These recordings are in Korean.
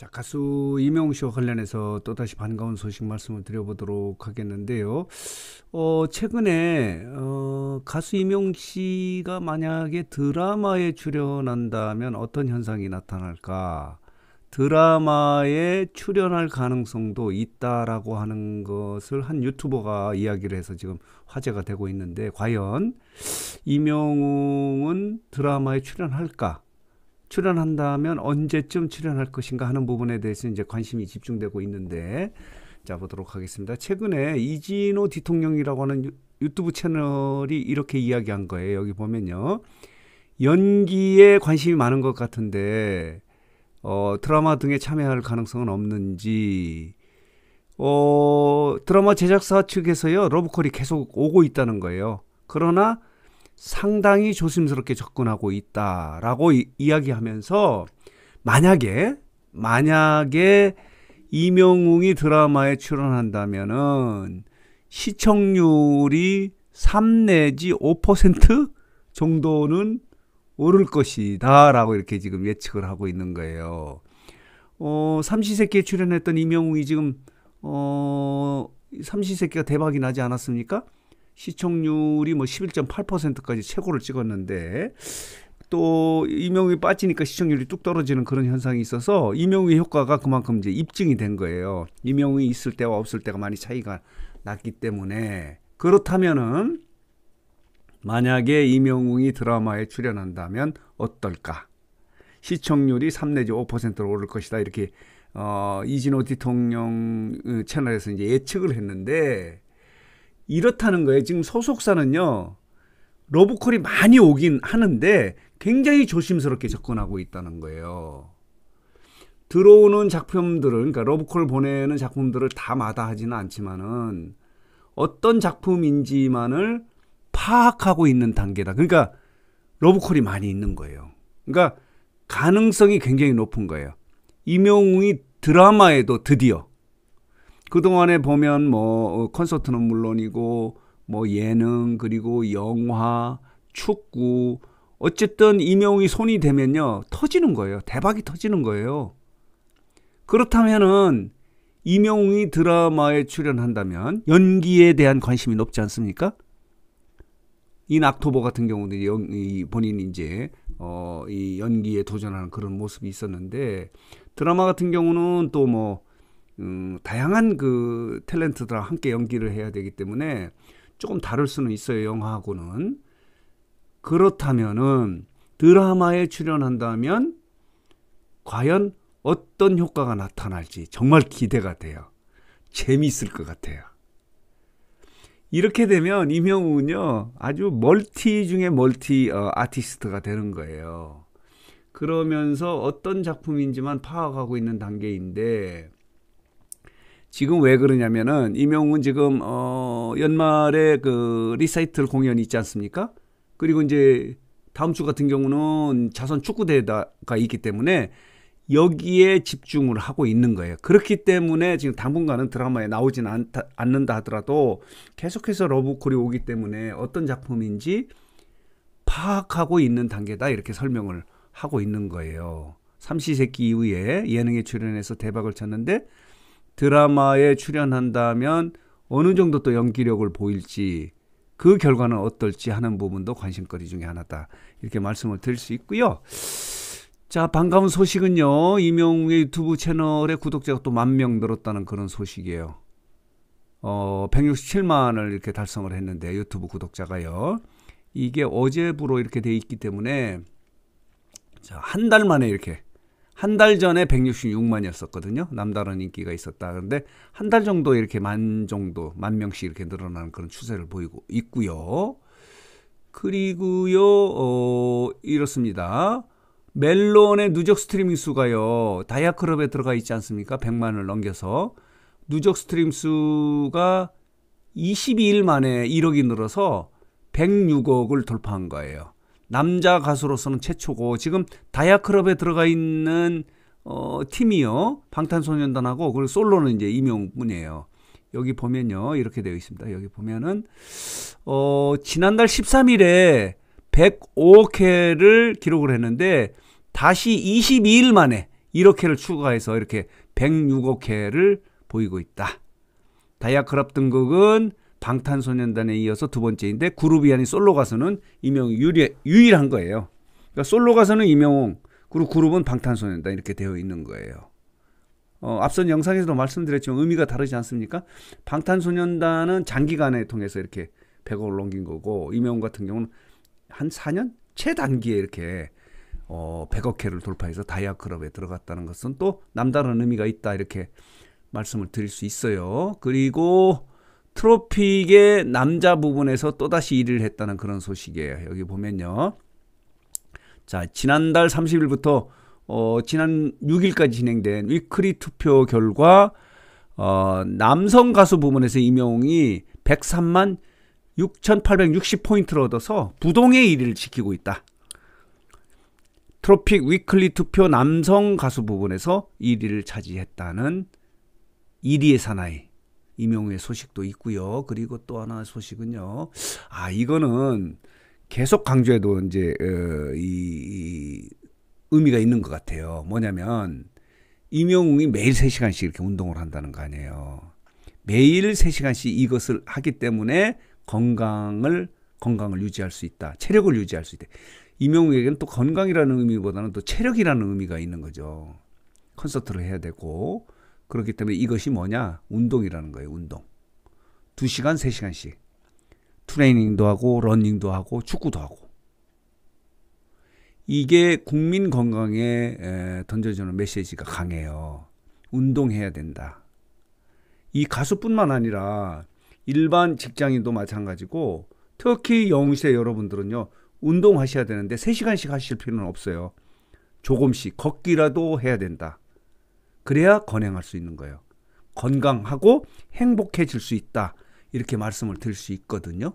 자, 가수 이명웅 씨와 관련해서 또다시 반가운 소식 말씀을 드려보도록 하겠는데요. 어, 최근에, 어, 가수 이명웅 씨가 만약에 드라마에 출연한다면 어떤 현상이 나타날까? 드라마에 출연할 가능성도 있다라고 하는 것을 한 유튜버가 이야기를 해서 지금 화제가 되고 있는데, 과연 이명웅은 드라마에 출연할까? 출연한다면 언제쯤 출연할 것인가 하는 부분에 대해서 이제 관심이 집중되고 있는데 자 보도록 하겠습니다. 최근에 이진호 대통령이라고 하는 유튜브 채널이 이렇게 이야기한 거예요. 여기 보면요. 연기에 관심이 많은 것 같은데 어, 드라마 등에 참여할 가능성은 없는지 어, 드라마 제작사 측에서요 러브콜이 계속 오고 있다는 거예요. 그러나 상당히 조심스럽게 접근하고 있다라고 이, 이야기하면서 만약에 만약에 이명웅이 드라마에 출연한다면은 시청률이 3 내지 5% 정도는 오를 것이다라고 이렇게 지금 예측을 하고 있는 거예요. 어, 삼시세끼에 출연했던 이명웅이 지금 어, 삼시세끼가 대박이 나지 않았습니까? 시청률이 뭐 11.8%까지 최고를 찍었는데 또 이명이 빠지니까 시청률이 뚝 떨어지는 그런 현상이 있어서 이명의 효과가 그만큼 이제 입증이 된 거예요. 이명이 있을 때와 없을 때가 많이 차이가 났기 때문에 그렇다면은 만약에 이명웅이 드라마에 출연한다면 어떨까? 시청률이 3 내지 5%로 오를 것이다. 이렇게 어, 이진호 대통령 어, 채널에서 이제 예측을 했는데 이렇다는 거예요. 지금 소속사는요. 로보콜이 많이 오긴 하는데 굉장히 조심스럽게 접근하고 있다는 거예요. 들어오는 작품들을 그러니까 로브콜 보내는 작품들을 다 마다하지는 않지만은 어떤 작품인지만을 파악하고 있는 단계다. 그러니까 로브콜이 많이 있는 거예요. 그러니까 가능성이 굉장히 높은 거예요. 임영웅이 드라마에도 드디어 그동안에 보면 뭐 어, 콘서트는 물론이고 뭐 예능 그리고 영화 축구 어쨌든 이명웅이 손이 되면요 터지는 거예요 대박이 터지는 거예요 그렇다면은 이명웅이 드라마에 출연한다면 연기에 대한 관심이 높지 않습니까? 이 낙토보 같은 경우는 연, 이 본인이 이제 어, 이 연기에 도전하는 그런 모습이 있었는데 드라마 같은 경우는 또뭐 음, 다양한 그 탤런트들과 함께 연기를 해야 되기 때문에 조금 다를 수는 있어요 영화하고는 그렇다면은 드라마에 출연한다면 과연 어떤 효과가 나타날지 정말 기대가 돼요 재미있을 것 같아요 이렇게 되면 임영웅은요 아주 멀티 중에 멀티 어, 아티스트가 되는 거예요 그러면서 어떤 작품인지만 파악하고 있는 단계인데 지금 왜 그러냐면은 임영웅은 지금 어 연말에 그 리사이틀 공연이 있지 않습니까? 그리고 이제 다음 주 같은 경우는 자선 축구 대회가 있기 때문에 여기에 집중을 하고 있는 거예요. 그렇기 때문에 지금 당분간은 드라마에 나오진 않다, 않는다 하더라도 계속해서 러브콜이 오기 때문에 어떤 작품인지 파악하고 있는 단계다 이렇게 설명을 하고 있는 거예요. 삼시세끼 이후에 예능에 출연해서 대박을 쳤는데 드라마에 출연한다면 어느 정도 또 연기력을 보일지 그 결과는 어떨지 하는 부분도 관심거리 중에 하나다. 이렇게 말씀을 드릴 수 있고요. 자, 반가운 소식은요. 이명우의 유튜브 채널의 구독자가 또 만 명 늘었다는 그런 소식이에요. 어, 167만을 이렇게 달성을 했는데 유튜브 구독자가요. 이게 어제부로 이렇게 돼 있기 때문에 자, 한 달 만에 이렇게 한달 전에 166만이었었거든요. 남다른 인기가 있었다. 그런데 한 달 정도 이렇게 만 정도, 만 명씩 이렇게 늘어나는 그런 추세를 보이고 있고요. 그리고요, 어, 이렇습니다. 멜론의 누적 스트리밍 수가요, 다이아클럽에 들어가 있지 않습니까? 100만을 넘겨서. 누적 스트림 수가 22일 만에 1억이 늘어서 106억을 돌파한 거예요. 남자 가수로서는 최초고 지금 다이아클럽에 들어가 있는 어, 팀이요. 방탄소년단하고 그리고 솔로는 이제 임용뿐이에요. 여기 보면요. 이렇게 되어 있습니다. 여기 보면은 어, 지난달 13일에 105회를 기록을 했는데 다시 22일 만에 1억회를 추가해서 이렇게 106억회를 보이고 있다. 다이아클럽 등극은 방탄소년단에 이어서 두 번째인데 그룹이 아닌 솔로 가수는 이명 유리, 유일한 거예요. 그러니까 솔로 가수는 이명웅 그리고 그룹은 방탄소년단 이렇게 되어 있는 거예요. 어, 앞선 영상에서도 말씀드렸지만 의미가 다르지 않습니까? 방탄소년단은 장기간에 통해서 이렇게 100억을 넘긴 거고 이명웅 같은 경우는 한 4년 최단기에 이렇게 어, 100억 회를 돌파해서 다이아 클럽에 들어갔다는 것은 또 남다른 의미가 있다 이렇게 말씀을 드릴 수 있어요. 그리고 트로픽의 남자 부분에서 또다시 1위를 했다는 그런 소식이에요. 여기 보면요. 자, 지난달 30일부터 어, 지난 6일까지 진행된 위클리 투표 결과 어, 남성 가수 부문에서 이명웅이 103만 6,860포인트를 얻어서 부동의 1위를 지키고 있다. 트로픽 위클리 투표 남성 가수 부분에서 1위를 차지했다는 1위의 사나이. 임용의 소식도 있고요. 그리고 또 하나 소식은요. 아 이거는 계속 강조해도 이제 어, 이, 이 의미가 있는 것 같아요. 뭐냐면 임용웅이 매일 3시간씩 이렇게 운동을 한다는 거 아니에요. 매일 3시간씩 이것을 하기 때문에 건강을 건강을 유지할 수 있다. 체력을 유지할 수 있다. 임용웅에게는또 건강이라는 의미보다는 또 체력이라는 의미가 있는 거죠. 콘서트를 해야 되고 그렇기 때문에 이것이 뭐냐? 운동이라는 거예요, 운동. 2시간, 3시간씩. 트레이닝도 하고, 러닝도 하고, 축구도 하고. 이게 국민 건강에 던져주는 메시지가 강해요. 운동해야 된다. 이 가수뿐만 아니라 일반 직장인도 마찬가지고 특히 영웅시대 여러분들은요, 운동하셔야 되는데 3시간씩 하실 필요는 없어요. 조금씩 걷기라도 해야 된다. 그래야 건행할 수 있는 거예요. 건강하고 행복해질 수 있다. 이렇게 말씀을 드릴 수 있거든요.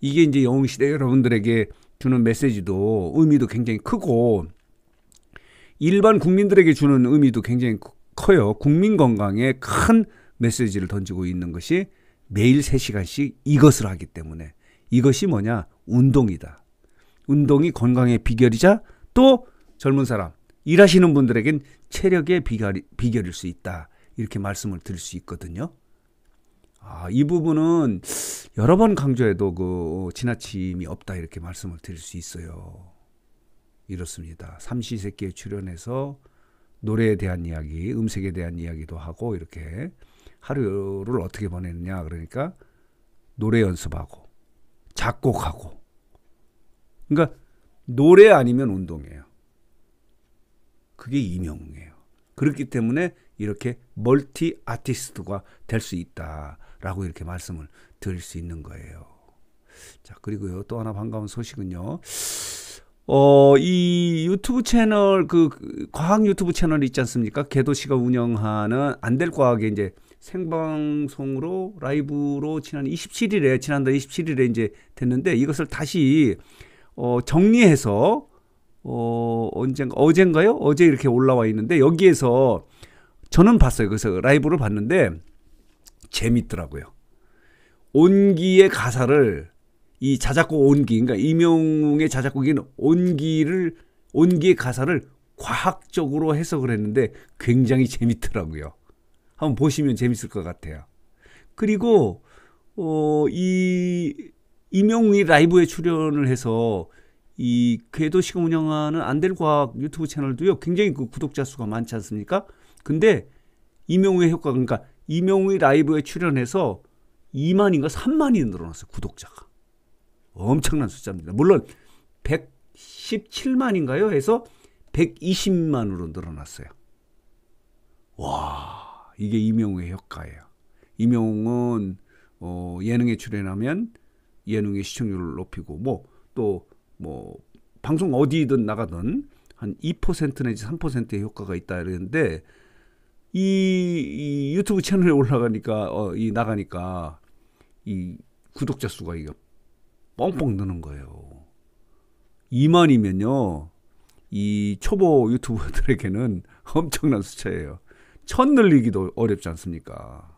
이게 이제 영웅시대 여러분들에게 주는 메시지도 의미도 굉장히 크고 일반 국민들에게 주는 의미도 굉장히 커요. 국민 건강에 큰 메시지를 던지고 있는 것이 매일 3시간씩 이것을 하기 때문에 이것이 뭐냐? 운동이다. 운동이 건강의 비결이자 또 젊은 사람, 일하시는 분들에겐 체력의 비결, 비결일 수 있다. 이렇게 말씀을 드릴 수 있거든요. 아, 이 부분은 여러 번 강조해도 그 어, 지나침이 없다. 이렇게 말씀을 드릴 수 있어요. 이렇습니다. 삼시세끼에 출연해서 노래에 대한 이야기, 음색에 대한 이야기도 하고 이렇게 하루를 어떻게 보내느냐 그러니까 노래 연습하고 작곡하고 그러니까 노래 아니면 운동이에요. 그게 이명이에요. 그렇기 때문에 이렇게 멀티 아티스트가 될 수 있다라고 이렇게 말씀을 드릴 수 있는 거예요. 자, 그리고요. 또 하나 반가운 소식은요. 어, 이 유튜브 채널, 그, 그 과학 유튜브 채널 있지 않습니까? 개도 씨가 운영하는 안될 과학에 이제 생방송으로 라이브로 지난 27일에, 지난달 27일에 이제 됐는데 이것을 다시 어, 정리해서 어, 언젠가 어젠가요? 어제 이렇게 올라와 있는데 여기에서 저는 봤어요. 그래서 라이브를 봤는데 재밌더라고요. 온기의 가사를 이 자작곡 온기, 그러니까 이명웅의 자작곡인 온기를 온기의 가사를 과학적으로 해석을 했는데 굉장히 재밌더라고요. 한번 보시면 재밌을 것 같아요. 그리고 어, 이 이명웅이 라이브에 출연을 해서 이 궤도 시공 운영하는 안될과학 유튜브 채널도요 굉장히 그 구독자 수가 많지 않습니까? 근데 이명우의 효과 그러니까 이명우의 라이브에 출연해서 2만인가 3만이 늘어났어요 구독자가 엄청난 숫자입니다. 물론 117만인가요? 해서 120만으로 늘어났어요. 와 이게 이명우의 효과예요. 이명웅은 어, 예능에 출연하면 예능의 시청률을 높이고 뭐또 뭐 방송 어디든 나가든 한 2% 내지 3%의 효과가 있다 이러는데 이, 이 유튜브 채널에 올라가니까 어, 이 나가니까 이 구독자 수가 이거 뻥뻥 느는 거예요. 2만이면요. 이 초보 유튜버들에게는 엄청난 수치예요천 늘리기도 어렵지 않습니까?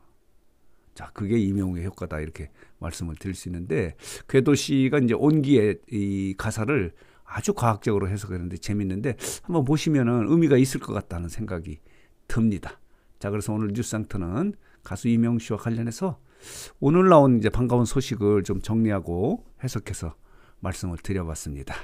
자, 그게 이명우의 효과다 이렇게 말씀을 드릴 수 있는데 궤도 씨가 이제 온기의 이 가사를 아주 과학적으로 해석했는데 재밌는데 한번 보시면은 의미가 있을 것 같다는 생각이 듭니다. 자, 그래서 오늘 뉴스상터는 가수 이명웅 씨와 관련해서 오늘 나온 이제 반가운 소식을 좀 정리하고 해석해서 말씀을 드려봤습니다.